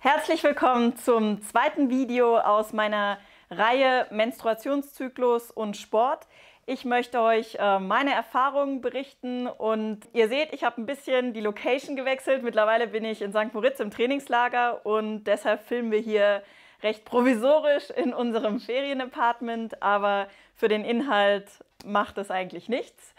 Herzlich willkommen zum zweiten Video aus meiner Reihe Menstruationszyklus und Sport. Ich möchte euch äh, meine Erfahrungen berichten und ihr seht, ich habe ein bisschen die Location gewechselt. Mittlerweile bin ich in St. Moritz im Trainingslager und deshalb filmen wir hier recht provisorisch in unserem Ferienapartment, aber für den Inhalt macht es eigentlich nichts.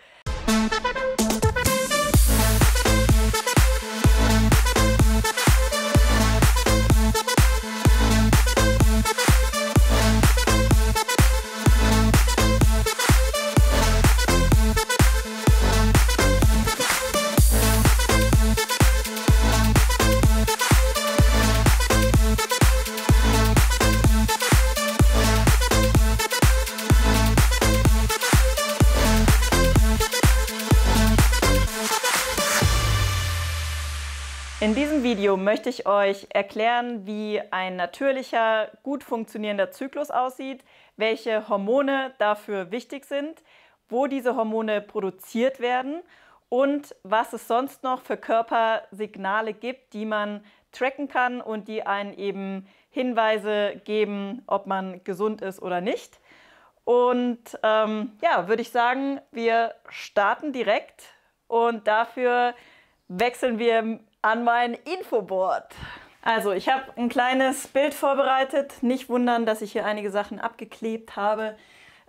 Video möchte ich euch erklären, wie ein natürlicher, gut funktionierender Zyklus aussieht, welche Hormone dafür wichtig sind, wo diese Hormone produziert werden und was es sonst noch für Körpersignale gibt, die man tracken kann und die einen eben Hinweise geben, ob man gesund ist oder nicht. Und ähm, ja, würde ich sagen, wir starten direkt und dafür wechseln wir an mein Infoboard. Also, ich habe ein kleines Bild vorbereitet. Nicht wundern, dass ich hier einige Sachen abgeklebt habe.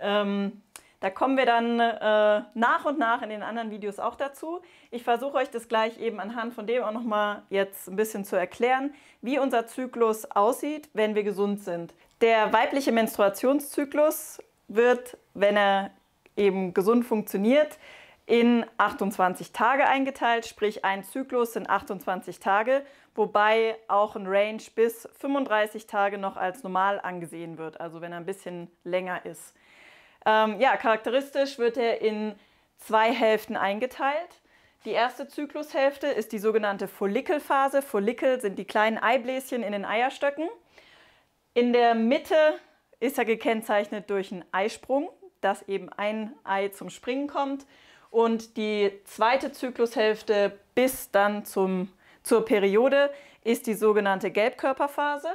Ähm, da kommen wir dann äh, nach und nach in den anderen Videos auch dazu. Ich versuche euch das gleich eben anhand von dem auch nochmal jetzt ein bisschen zu erklären, wie unser Zyklus aussieht, wenn wir gesund sind. Der weibliche Menstruationszyklus wird, wenn er eben gesund funktioniert, in 28 Tage eingeteilt, sprich ein Zyklus sind 28 Tage, wobei auch ein Range bis 35 Tage noch als normal angesehen wird, also wenn er ein bisschen länger ist. Ähm, ja, charakteristisch wird er in zwei Hälften eingeteilt. Die erste Zyklushälfte ist die sogenannte Follikelphase. Follikel sind die kleinen Eibläschen in den Eierstöcken. In der Mitte ist er gekennzeichnet durch einen Eisprung, dass eben ein Ei zum Springen kommt. Und die zweite Zyklushälfte bis dann zum, zur Periode ist die sogenannte Gelbkörperphase.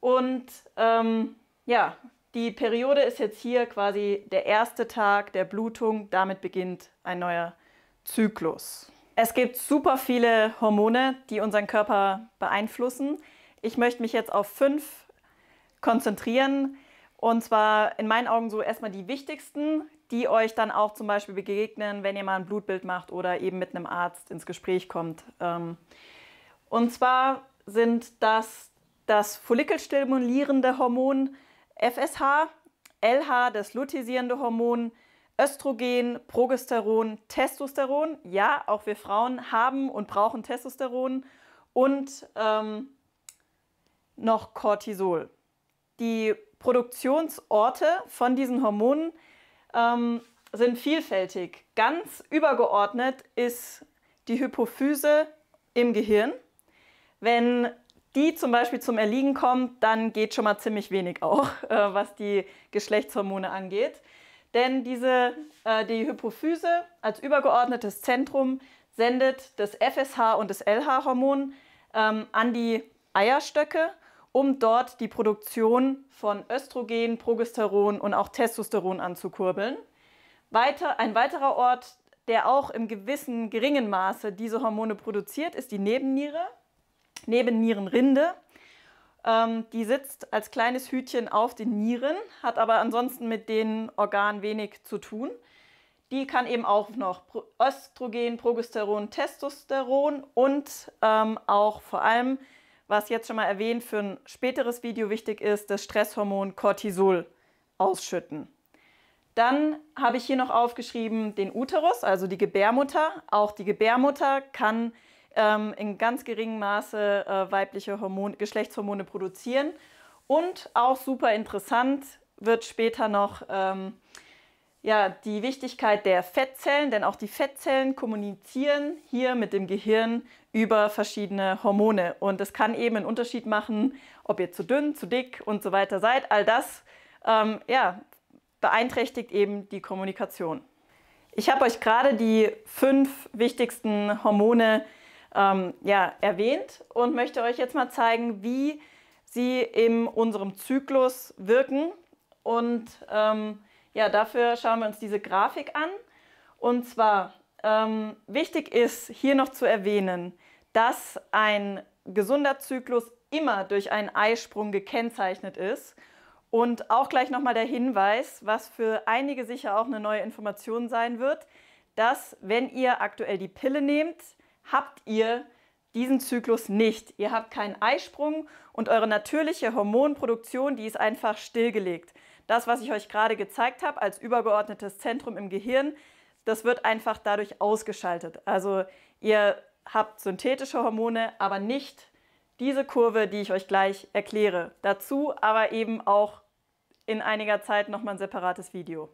Und ähm, ja, die Periode ist jetzt hier quasi der erste Tag der Blutung. Damit beginnt ein neuer Zyklus. Es gibt super viele Hormone, die unseren Körper beeinflussen. Ich möchte mich jetzt auf fünf konzentrieren. Und zwar in meinen Augen so erstmal die wichtigsten, die euch dann auch zum Beispiel begegnen, wenn ihr mal ein Blutbild macht oder eben mit einem Arzt ins Gespräch kommt. Ähm, und zwar sind das das follikelstimulierende Hormon FSH, LH das luteisierende Hormon, Östrogen, Progesteron, Testosteron. Ja, auch wir Frauen haben und brauchen Testosteron und ähm, noch Cortisol. Die Produktionsorte von diesen Hormonen ähm, sind vielfältig. Ganz übergeordnet ist die Hypophyse im Gehirn. Wenn die zum Beispiel zum Erliegen kommt, dann geht schon mal ziemlich wenig auch, äh, was die Geschlechtshormone angeht. Denn diese, äh, die Hypophyse als übergeordnetes Zentrum sendet das FSH und das LH-Hormon ähm, an die Eierstöcke um dort die Produktion von Östrogen, Progesteron und auch Testosteron anzukurbeln. Weiter, ein weiterer Ort, der auch im gewissen geringen Maße diese Hormone produziert, ist die Nebenniere, Nebennierenrinde. Ähm, die sitzt als kleines Hütchen auf den Nieren, hat aber ansonsten mit den Organen wenig zu tun. Die kann eben auch noch Östrogen, Progesteron, Testosteron und ähm, auch vor allem was jetzt schon mal erwähnt für ein späteres Video wichtig ist, das Stresshormon Cortisol ausschütten. Dann habe ich hier noch aufgeschrieben den Uterus, also die Gebärmutter. Auch die Gebärmutter kann ähm, in ganz geringem Maße äh, weibliche Hormone, Geschlechtshormone produzieren. Und auch super interessant wird später noch ähm, ja, die Wichtigkeit der Fettzellen, denn auch die Fettzellen kommunizieren hier mit dem Gehirn über verschiedene Hormone. Und es kann eben einen Unterschied machen, ob ihr zu dünn, zu dick und so weiter seid. All das ähm, ja, beeinträchtigt eben die Kommunikation. Ich habe euch gerade die fünf wichtigsten Hormone ähm, ja, erwähnt und möchte euch jetzt mal zeigen, wie sie in unserem Zyklus wirken und ähm, ja, dafür schauen wir uns diese Grafik an. Und zwar, ähm, wichtig ist hier noch zu erwähnen, dass ein gesunder Zyklus immer durch einen Eisprung gekennzeichnet ist. Und auch gleich nochmal der Hinweis, was für einige sicher auch eine neue Information sein wird, dass wenn ihr aktuell die Pille nehmt, habt ihr diesen Zyklus nicht. Ihr habt keinen Eisprung und eure natürliche Hormonproduktion, die ist einfach stillgelegt. Das, was ich euch gerade gezeigt habe als übergeordnetes Zentrum im Gehirn, das wird einfach dadurch ausgeschaltet. Also ihr habt synthetische Hormone, aber nicht diese Kurve, die ich euch gleich erkläre. Dazu aber eben auch in einiger Zeit nochmal ein separates Video.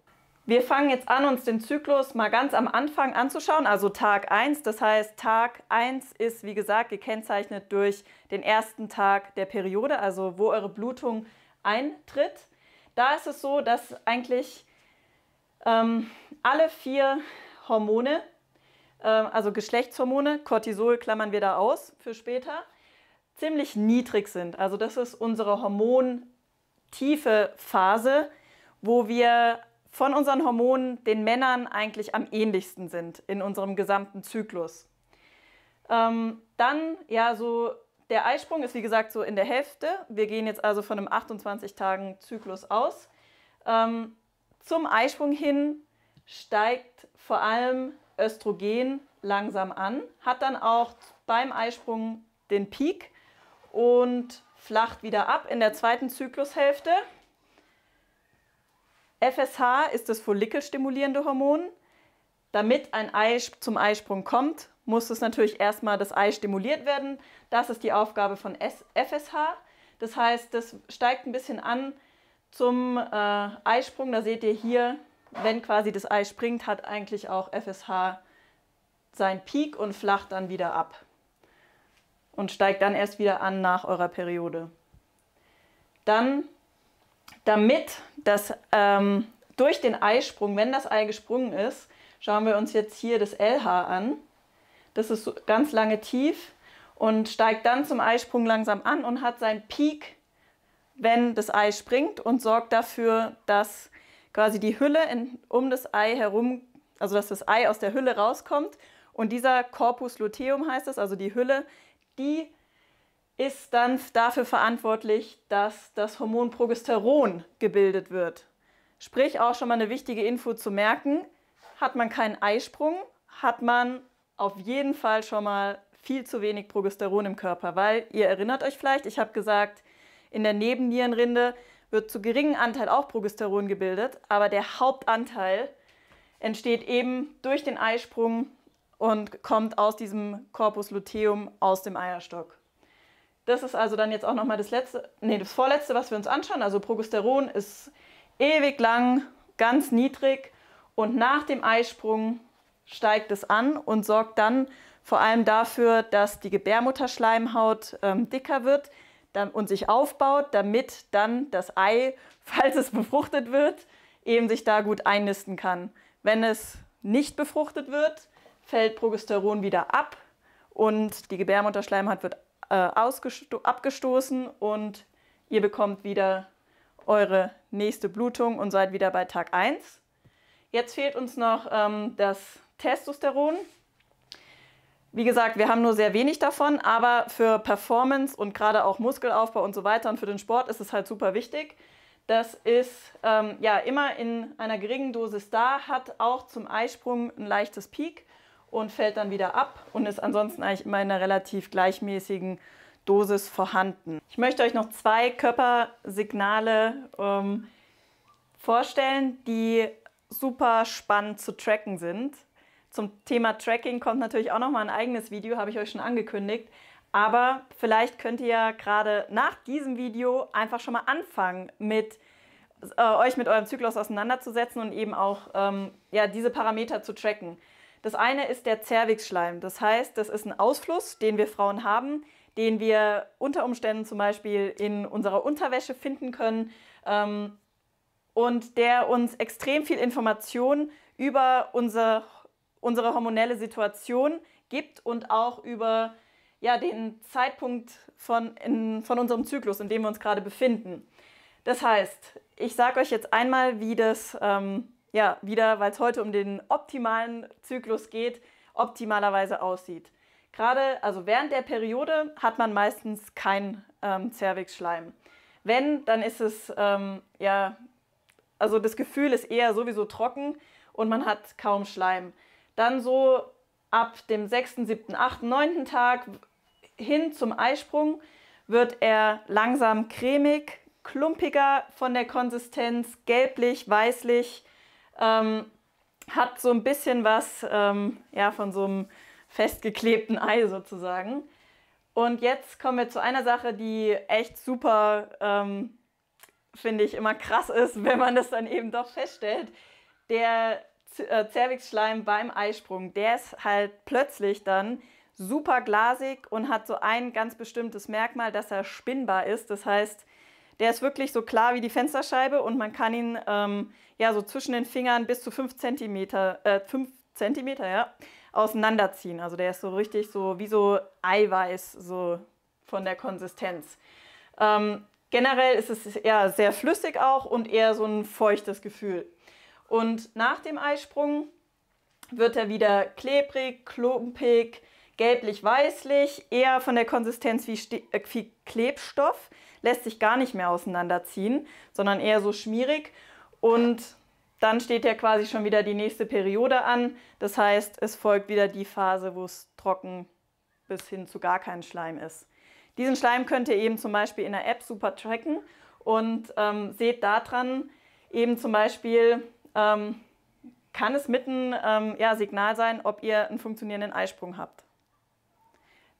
Wir fangen jetzt an, uns den Zyklus mal ganz am Anfang anzuschauen, also Tag 1. Das heißt, Tag 1 ist, wie gesagt, gekennzeichnet durch den ersten Tag der Periode, also wo eure Blutung eintritt. Da ist es so, dass eigentlich ähm, alle vier Hormone, äh, also Geschlechtshormone, Cortisol klammern wir da aus für später, ziemlich niedrig sind. Also das ist unsere hormontiefe Phase, wo wir von unseren Hormonen den Männern eigentlich am ähnlichsten sind in unserem gesamten Zyklus. Ähm, dann ja so der Eisprung ist wie gesagt so in der Hälfte. Wir gehen jetzt also von einem 28-Tagen-Zyklus aus. Ähm, zum Eisprung hin steigt vor allem Östrogen langsam an, hat dann auch beim Eisprung den Peak und flacht wieder ab in der zweiten Zyklushälfte. FSH ist das follikelstimulierende Hormon. Damit ein Ei zum Eisprung kommt, muss es natürlich erstmal das Ei stimuliert werden. Das ist die Aufgabe von FSH. Das heißt, das steigt ein bisschen an zum äh, Eisprung. Da seht ihr hier, wenn quasi das Ei springt, hat eigentlich auch FSH seinen Peak und flacht dann wieder ab und steigt dann erst wieder an nach eurer Periode. Dann, damit das ähm, durch den Eisprung, wenn das Ei gesprungen ist, schauen wir uns jetzt hier das LH an. Das ist ganz lange tief und steigt dann zum Eisprung langsam an und hat seinen Peak, wenn das Ei springt und sorgt dafür, dass quasi die Hülle in, um das Ei herum, also dass das Ei aus der Hülle rauskommt und dieser Corpus luteum heißt es, also die Hülle, die ist dann dafür verantwortlich, dass das Hormon Progesteron gebildet wird. Sprich, auch schon mal eine wichtige Info zu merken, hat man keinen Eisprung, hat man auf jeden Fall schon mal viel zu wenig Progesteron im Körper, weil ihr erinnert euch vielleicht, ich habe gesagt, in der Nebennierenrinde wird zu geringem Anteil auch Progesteron gebildet, aber der Hauptanteil entsteht eben durch den Eisprung und kommt aus diesem Corpus luteum aus dem Eierstock. Das ist also dann jetzt auch nochmal das letzte, nee, das vorletzte, was wir uns anschauen. Also Progesteron ist ewig lang ganz niedrig und nach dem Eisprung steigt es an und sorgt dann vor allem dafür, dass die Gebärmutterschleimhaut ähm, dicker wird und sich aufbaut, damit dann das Ei, falls es befruchtet wird, eben sich da gut einnisten kann. Wenn es nicht befruchtet wird, fällt Progesteron wieder ab und die Gebärmutterschleimhaut wird äh, abgestoßen und ihr bekommt wieder eure nächste Blutung und seid wieder bei Tag 1. Jetzt fehlt uns noch ähm, das Testosteron. Wie gesagt, wir haben nur sehr wenig davon, aber für Performance und gerade auch Muskelaufbau und so weiter und für den Sport ist es halt super wichtig. Das ist ähm, ja immer in einer geringen Dosis da, hat auch zum Eisprung ein leichtes Peak und fällt dann wieder ab und ist ansonsten eigentlich immer in einer relativ gleichmäßigen Dosis vorhanden. Ich möchte euch noch zwei Körpersignale ähm, vorstellen, die super spannend zu tracken sind. Zum Thema Tracking kommt natürlich auch nochmal ein eigenes Video, habe ich euch schon angekündigt. Aber vielleicht könnt ihr ja gerade nach diesem Video einfach schon mal anfangen, mit, äh, euch mit eurem Zyklus auseinanderzusetzen und eben auch ähm, ja, diese Parameter zu tracken. Das eine ist der Zervixschleim. Das heißt, das ist ein Ausfluss, den wir Frauen haben, den wir unter Umständen zum Beispiel in unserer Unterwäsche finden können ähm, und der uns extrem viel Information über unser unsere hormonelle Situation gibt und auch über ja, den Zeitpunkt von, in, von unserem Zyklus, in dem wir uns gerade befinden. Das heißt, ich sage euch jetzt einmal, wie das ähm, ja, wieder, weil es heute um den optimalen Zyklus geht, optimalerweise aussieht. Gerade, also während der Periode hat man meistens keinen ähm, Zervixschleim. Wenn, dann ist es, ähm, ja, also das Gefühl ist eher sowieso trocken und man hat kaum Schleim. Dann so ab dem 6., 7., 8., 9. Tag hin zum Eisprung wird er langsam cremig, klumpiger von der Konsistenz, gelblich, weißlich, ähm, hat so ein bisschen was ähm, ja, von so einem festgeklebten Ei sozusagen. Und jetzt kommen wir zu einer Sache, die echt super, ähm, finde ich, immer krass ist, wenn man das dann eben doch feststellt. Der äh, Zervixschleim beim Eisprung, der ist halt plötzlich dann super glasig und hat so ein ganz bestimmtes Merkmal, dass er spinnbar ist. Das heißt, der ist wirklich so klar wie die Fensterscheibe und man kann ihn ähm, ja so zwischen den Fingern bis zu 5 cm äh, fünf Zentimeter, ja, auseinanderziehen. Also der ist so richtig so wie so Eiweiß, so von der Konsistenz. Ähm, generell ist es eher sehr flüssig auch und eher so ein feuchtes Gefühl. Und nach dem Eisprung wird er wieder klebrig, klumpig, gelblich-weißlich, eher von der Konsistenz wie, äh, wie Klebstoff, lässt sich gar nicht mehr auseinanderziehen, sondern eher so schmierig. Und dann steht ja quasi schon wieder die nächste Periode an. Das heißt, es folgt wieder die Phase, wo es trocken bis hin zu gar kein Schleim ist. Diesen Schleim könnt ihr eben zum Beispiel in der App super tracken und ähm, seht daran eben zum Beispiel, ähm, kann es mitten ähm, ja, Signal sein, ob ihr einen funktionierenden Eisprung habt.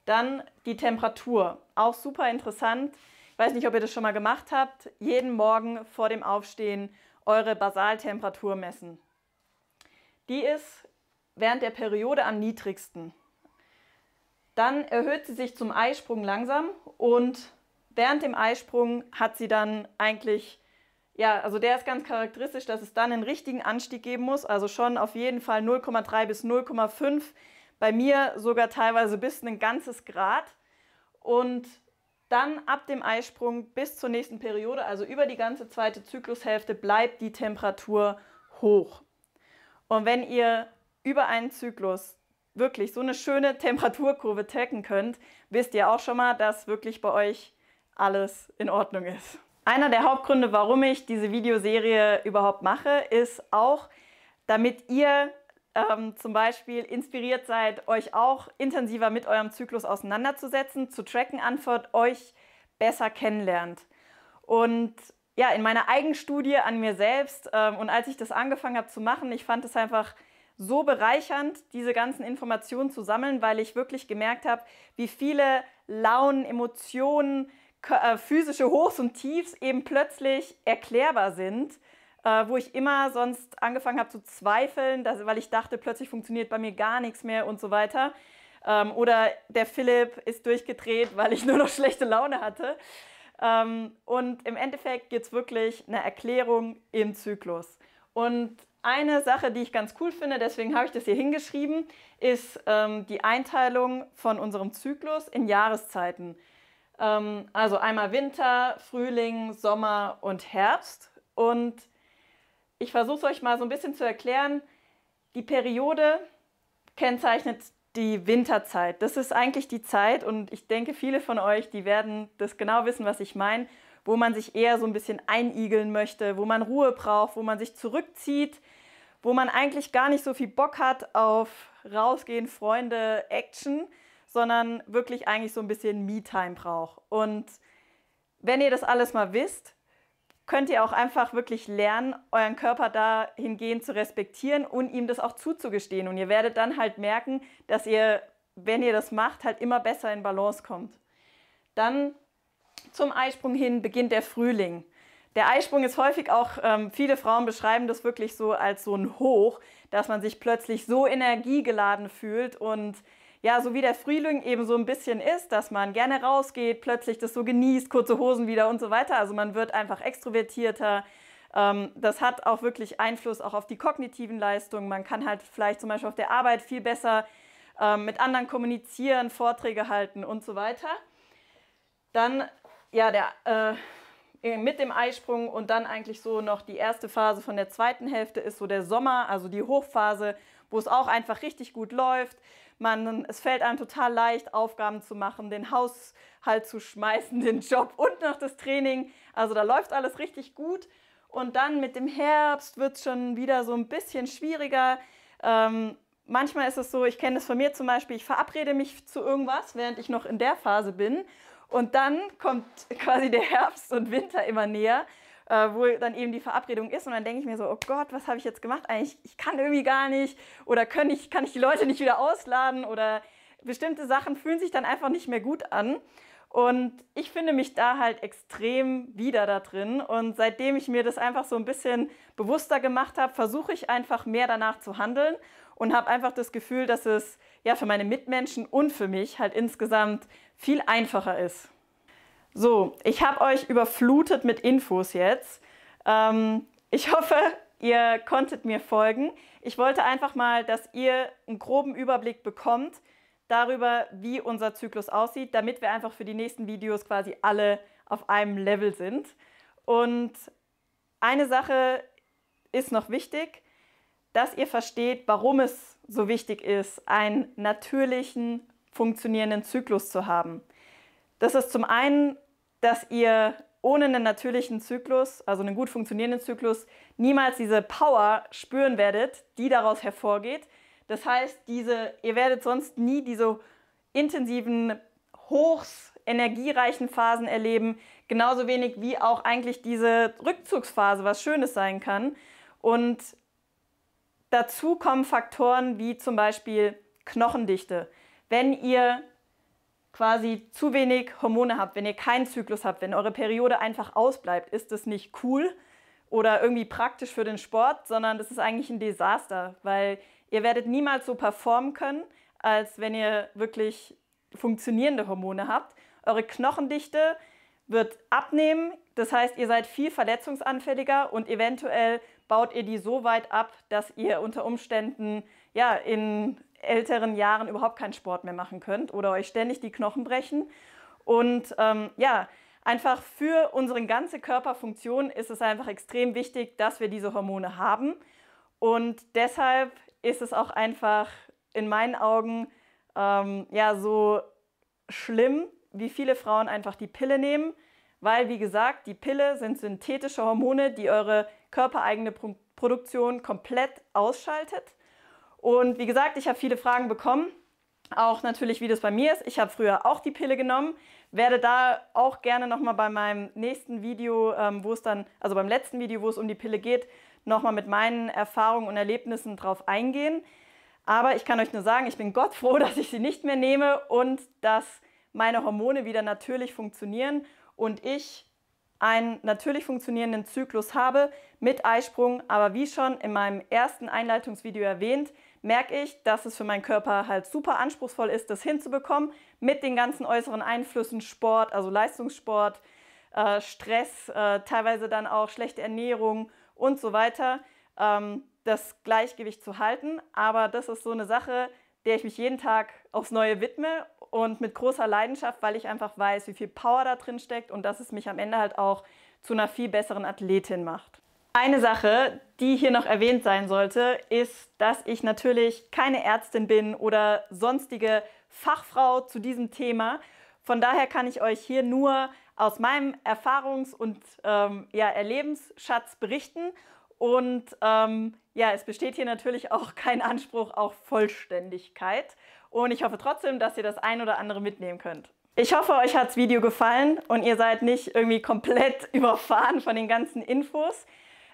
Dann die Temperatur, auch super interessant. Ich weiß nicht, ob ihr das schon mal gemacht habt. Jeden Morgen vor dem Aufstehen eure Basaltemperatur messen. Die ist während der Periode am niedrigsten. Dann erhöht sie sich zum Eisprung langsam und während dem Eisprung hat sie dann eigentlich ja, also der ist ganz charakteristisch, dass es dann einen richtigen Anstieg geben muss, also schon auf jeden Fall 0,3 bis 0,5, bei mir sogar teilweise bis ein ganzes Grad. Und dann ab dem Eisprung bis zur nächsten Periode, also über die ganze zweite Zyklushälfte, bleibt die Temperatur hoch. Und wenn ihr über einen Zyklus wirklich so eine schöne Temperaturkurve tacken könnt, wisst ihr auch schon mal, dass wirklich bei euch alles in Ordnung ist. Einer der Hauptgründe, warum ich diese Videoserie überhaupt mache, ist auch, damit ihr ähm, zum Beispiel inspiriert seid, euch auch intensiver mit eurem Zyklus auseinanderzusetzen, zu tracken, antwort euch besser kennenlernt. Und ja, in meiner Eigenstudie an mir selbst ähm, und als ich das angefangen habe zu machen, ich fand es einfach so bereichernd, diese ganzen Informationen zu sammeln, weil ich wirklich gemerkt habe, wie viele Launen, Emotionen, äh, physische Hochs und Tiefs eben plötzlich erklärbar sind, äh, wo ich immer sonst angefangen habe zu zweifeln, dass, weil ich dachte, plötzlich funktioniert bei mir gar nichts mehr und so weiter. Ähm, oder der Philipp ist durchgedreht, weil ich nur noch schlechte Laune hatte. Ähm, und im Endeffekt geht es wirklich eine Erklärung im Zyklus. Und eine Sache, die ich ganz cool finde, deswegen habe ich das hier hingeschrieben, ist ähm, die Einteilung von unserem Zyklus in Jahreszeiten. Ähm, also einmal Winter, Frühling, Sommer und Herbst. Und ich versuche es euch mal so ein bisschen zu erklären. Die Periode kennzeichnet die Winterzeit. Das ist eigentlich die Zeit, und ich denke, viele von euch, die werden das genau wissen, was ich meine, wo man sich eher so ein bisschen einigeln möchte, wo man Ruhe braucht, wo man sich zurückzieht, wo man eigentlich gar nicht so viel Bock hat auf rausgehen, Freunde, Action, sondern wirklich eigentlich so ein bisschen Me-Time braucht. Und wenn ihr das alles mal wisst, könnt ihr auch einfach wirklich lernen, euren Körper dahingehend zu respektieren und ihm das auch zuzugestehen. Und ihr werdet dann halt merken, dass ihr, wenn ihr das macht, halt immer besser in Balance kommt. Dann zum Eisprung hin beginnt der Frühling. Der Eisprung ist häufig auch, ähm, viele Frauen beschreiben das wirklich so als so ein Hoch, dass man sich plötzlich so energiegeladen fühlt und ja, so wie der Frühling eben so ein bisschen ist, dass man gerne rausgeht, plötzlich das so genießt, kurze Hosen wieder und so weiter. Also man wird einfach extrovertierter. Ähm, das hat auch wirklich Einfluss auch auf die kognitiven Leistungen. Man kann halt vielleicht zum Beispiel auf der Arbeit viel besser ähm, mit anderen kommunizieren, Vorträge halten und so weiter. Dann, ja, der, äh, mit dem Eisprung und dann eigentlich so noch die erste Phase von der zweiten Hälfte ist so der Sommer, also die Hochphase, wo es auch einfach richtig gut läuft. Man, es fällt einem total leicht, Aufgaben zu machen, den Haushalt zu schmeißen, den Job und noch das Training. Also da läuft alles richtig gut. Und dann mit dem Herbst wird es schon wieder so ein bisschen schwieriger. Ähm, manchmal ist es so, ich kenne das von mir zum Beispiel, ich verabrede mich zu irgendwas, während ich noch in der Phase bin. Und dann kommt quasi der Herbst und Winter immer näher äh, wo dann eben die Verabredung ist. Und dann denke ich mir so, oh Gott, was habe ich jetzt gemacht eigentlich? Ich kann irgendwie gar nicht oder kann ich, kann ich die Leute nicht wieder ausladen oder bestimmte Sachen fühlen sich dann einfach nicht mehr gut an. Und ich finde mich da halt extrem wieder da drin. Und seitdem ich mir das einfach so ein bisschen bewusster gemacht habe, versuche ich einfach mehr danach zu handeln und habe einfach das Gefühl, dass es ja für meine Mitmenschen und für mich halt insgesamt viel einfacher ist. So, ich habe euch überflutet mit Infos jetzt. Ähm, ich hoffe, ihr konntet mir folgen. Ich wollte einfach mal, dass ihr einen groben Überblick bekommt darüber, wie unser Zyklus aussieht, damit wir einfach für die nächsten Videos quasi alle auf einem Level sind. Und eine Sache ist noch wichtig, dass ihr versteht, warum es so wichtig ist, einen natürlichen, funktionierenden Zyklus zu haben. Das ist zum einen, dass ihr ohne einen natürlichen Zyklus, also einen gut funktionierenden Zyklus, niemals diese Power spüren werdet, die daraus hervorgeht. Das heißt, diese, ihr werdet sonst nie diese intensiven Hochs, energiereichen Phasen erleben, genauso wenig wie auch eigentlich diese Rückzugsphase, was Schönes sein kann. Und dazu kommen Faktoren wie zum Beispiel Knochendichte. Wenn ihr quasi zu wenig Hormone habt, wenn ihr keinen Zyklus habt, wenn eure Periode einfach ausbleibt, ist das nicht cool oder irgendwie praktisch für den Sport, sondern das ist eigentlich ein Desaster, weil ihr werdet niemals so performen können, als wenn ihr wirklich funktionierende Hormone habt. Eure Knochendichte wird abnehmen, das heißt, ihr seid viel verletzungsanfälliger und eventuell baut ihr die so weit ab, dass ihr unter Umständen ja in älteren Jahren überhaupt keinen Sport mehr machen könnt oder euch ständig die Knochen brechen. Und ähm, ja, einfach für unsere ganze Körperfunktion ist es einfach extrem wichtig, dass wir diese Hormone haben. Und deshalb ist es auch einfach in meinen Augen ähm, ja so schlimm, wie viele Frauen einfach die Pille nehmen, weil wie gesagt, die Pille sind synthetische Hormone, die eure körpereigene Produktion komplett ausschaltet. Und wie gesagt, ich habe viele Fragen bekommen, auch natürlich, wie das bei mir ist. Ich habe früher auch die Pille genommen, werde da auch gerne nochmal bei meinem nächsten Video, ähm, wo es dann, also beim letzten Video, wo es um die Pille geht, nochmal mit meinen Erfahrungen und Erlebnissen drauf eingehen. Aber ich kann euch nur sagen, ich bin Gott froh, dass ich sie nicht mehr nehme und dass meine Hormone wieder natürlich funktionieren und ich einen natürlich funktionierenden Zyklus habe mit Eisprung. Aber wie schon in meinem ersten Einleitungsvideo erwähnt, merke ich, dass es für meinen Körper halt super anspruchsvoll ist, das hinzubekommen mit den ganzen äußeren Einflüssen, Sport, also Leistungssport, äh, Stress, äh, teilweise dann auch schlechte Ernährung und so weiter, ähm, das Gleichgewicht zu halten. Aber das ist so eine Sache, der ich mich jeden Tag aufs Neue widme und mit großer Leidenschaft, weil ich einfach weiß, wie viel Power da drin steckt und dass es mich am Ende halt auch zu einer viel besseren Athletin macht. Eine Sache, die hier noch erwähnt sein sollte, ist, dass ich natürlich keine Ärztin bin oder sonstige Fachfrau zu diesem Thema. Von daher kann ich euch hier nur aus meinem Erfahrungs- und ähm, ja, Erlebensschatz berichten. Und ähm, ja, es besteht hier natürlich auch kein Anspruch auf Vollständigkeit. Und ich hoffe trotzdem, dass ihr das ein oder andere mitnehmen könnt. Ich hoffe, euch hat das Video gefallen und ihr seid nicht irgendwie komplett überfahren von den ganzen Infos.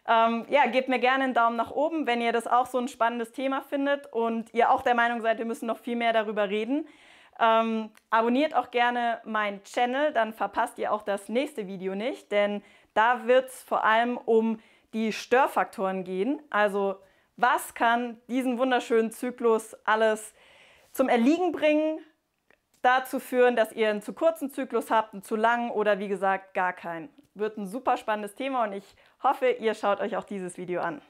Ähm, ja, gebt mir gerne einen Daumen nach oben, wenn ihr das auch so ein spannendes Thema findet und ihr auch der Meinung seid, wir müssen noch viel mehr darüber reden. Ähm, abonniert auch gerne meinen Channel, dann verpasst ihr auch das nächste Video nicht, denn da wird es vor allem um die Störfaktoren gehen. Also was kann diesen wunderschönen Zyklus alles zum Erliegen bringen, dazu führen, dass ihr einen zu kurzen Zyklus habt, einen zu langen oder wie gesagt gar keinen. Wird ein super spannendes Thema und ich Hoffe, ihr schaut euch auch dieses Video an.